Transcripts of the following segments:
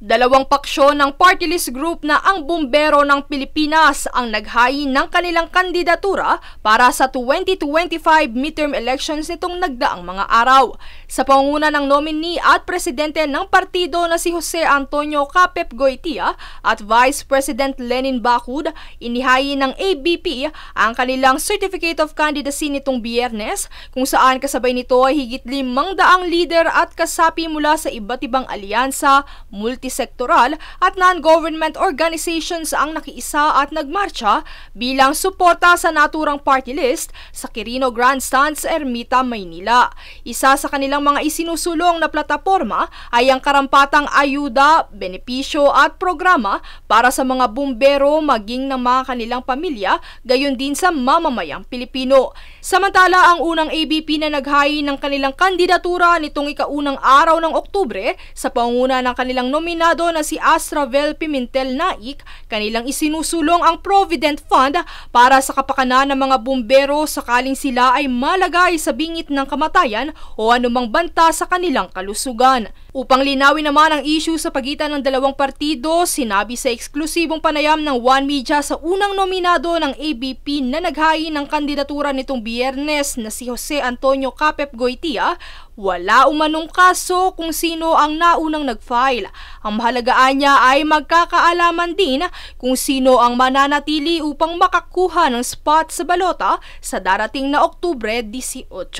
Dalawang paksyon ng party list group na ang bumbero ng Pilipinas ang naghain ng kanilang kandidatura para sa 2025 midterm elections nitong nagdaang mga araw. Sa pangunguna ng nominee at presidente ng partido na si Jose Antonio Capep Goitia at Vice President Lenin Bakud, inihain ng ABP ang kanilang Certificate of Candidacy nitong biyernes kung saan kasabay nito ay higit limang daang leader at kasapi mula sa iba't ibang alyansa, multi multisektoral at non-government organizations ang nakiisa at nagmarcha bilang suporta sa naturang party list sa Quirino Grandstand sa Ermita, Maynila. Isa sa kanilang mga isinusulong na plataforma ay ang karampatang ayuda, benepisyo at programa para sa mga bumbero maging ng mga kanilang pamilya, gayon din sa mamamayang Pilipino. Samantala, ang unang ABP na naghain ng kanilang kandidatura nitong ikaunang araw ng Oktubre sa panguna ng kanilang nominasyon Senado na si Astravel Pimentel Naik, kanilang isinusulong ang Provident Fund para sa kapakanan ng mga bumbero sakaling sila ay malagay sa bingit ng kamatayan o anumang banta sa kanilang kalusugan. Upang linawin naman ang issue sa pagitan ng dalawang partido, sinabi sa eksklusibong panayam ng One Media sa unang nominado ng ABP na naghain ng kandidatura nitong biyernes na si Jose Antonio Capep Goitia wala umanong kaso kung sino ang naunang nag-file. Ang mahalagaan niya ay magkakaalaman din kung sino ang mananatili upang makakuha ng spot sa balota sa darating na Oktubre 18.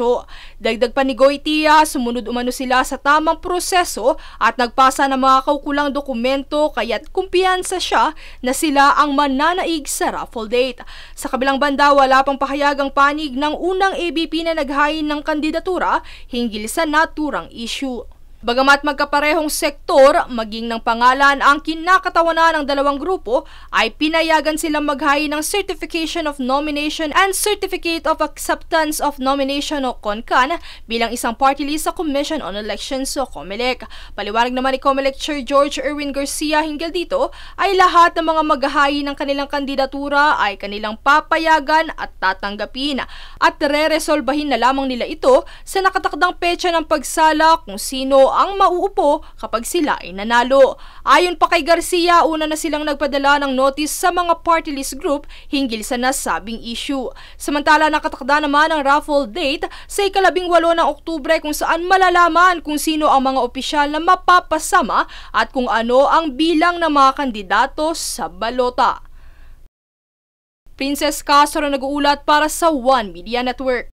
Dagdag pa ni Goitia, ah, sumunod umano sila sa tamang proseso at nagpasa ng mga kaukulang dokumento kaya't kumpiyansa siya na sila ang mananaig sa raffle date. Sa kabilang banda, wala pang pahayagang panig ng unang ABP na naghain ng kandidatura hinggil isa naturang issue. Bagamat magkaparehong sektor, maging ng pangalan ang kinakatawanan ng dalawang grupo, ay pinayagan silang maghain ng Certification of Nomination and Certificate of Acceptance of Nomination o CONCAN bilang isang party list sa Commission on Elections o COMELEC. Paliwanag naman ni COMELEC Chair George Erwin Garcia hinggil dito ay lahat ng mga maghahain ng kanilang kandidatura ay kanilang papayagan at tatanggapin at re-resolbahin na lamang nila ito sa nakatakdang petsa ng pagsala kung sino ang mauupo kapag sila ay nanalo. Ayon pa kay Garcia, una na silang nagpadala ng notice sa mga party list group hinggil sa nasabing issue. Samantala nakatakda naman ang raffle date sa ikalabing walo ng Oktubre kung saan malalaman kung sino ang mga opisyal na mapapasama at kung ano ang bilang ng mga kandidato sa balota. Princess Castro nag-uulat para sa One Media Network.